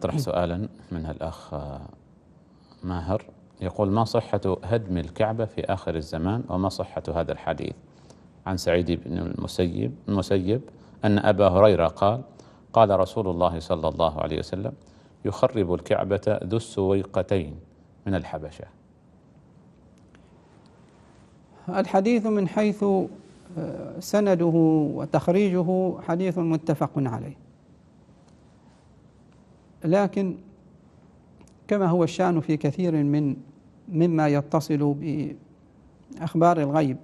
أطرح سؤالا من الأخ آه، ماهر يقول ما صحة هدم الكعبة في آخر الزمان وما صحة هذا الحديث عن سعيد بن المسيب, المسيب أن أبا هريرة قال قال رسول الله صلى الله عليه وسلم يخرب الكعبة ذو السويقتين من الحبشة الحديث من حيث آه، سنده وتخريجه حديث متفق عليه لكن كما هو الشأن في كثير من مما يتصل بأخبار الغيب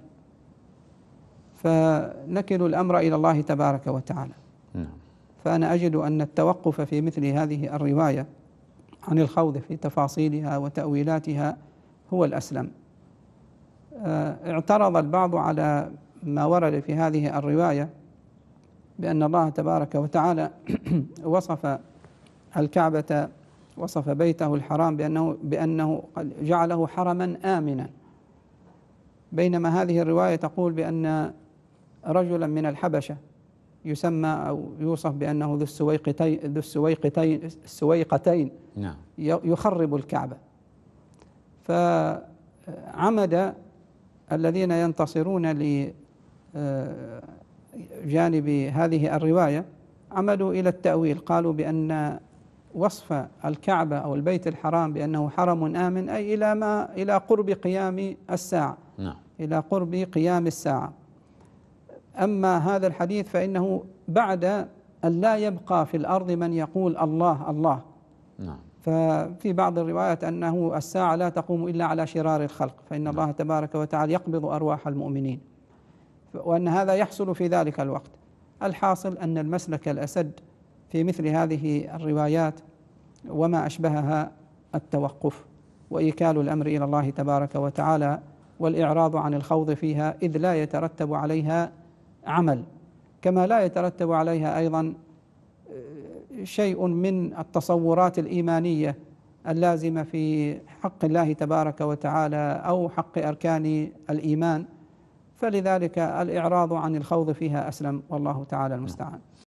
فنكل الأمر إلى الله تبارك وتعالى نعم. فأنا أجد أن التوقف في مثل هذه الرواية عن الخوض في تفاصيلها وتأويلاتها هو الأسلم آه، اعترض البعض على ما ورد في هذه الرواية بأن الله تبارك وتعالى وصف الكعبة وصف بيته الحرام بأنه, بأنه جعله حرما آمنا بينما هذه الرواية تقول بأن رجلا من الحبشة يسمى أو يوصف بأنه ذو السويقتين ذو السويقتين السويقتين نعم يخرب الكعبة فعمد الذين ينتصرون لجانب آه، هذه الرواية عمدوا إلى التأويل قالوا بأن وصف الكعبة أو البيت الحرام بأنه حرم آمن أي إلى ما إلى قرب قيام الساعة نعم. إلى قرب قيام الساعة أما هذا الحديث فإنه بعد أن لا يبقى في الأرض من يقول الله الله نعم. ففي بعض الروايات أنه الساعة لا تقوم إلا على شرار الخلق فإن نعم. الله تبارك وتعالى يقبض أرواح المؤمنين وأن هذا يحصل في ذلك الوقت الحاصل أن المسلك الأسد في مثل هذه الروايات وما أشبهها التوقف وإيكال الأمر إلى الله تبارك وتعالى والإعراض عن الخوض فيها إذ لا يترتب عليها عمل كما لا يترتب عليها أيضا آه، شيء من التصورات الإيمانية اللازمة في حق الله تبارك وتعالى أو حق أركان الإيمان فلذلك الإعراض عن الخوض فيها أسلم والله تعالى المستعان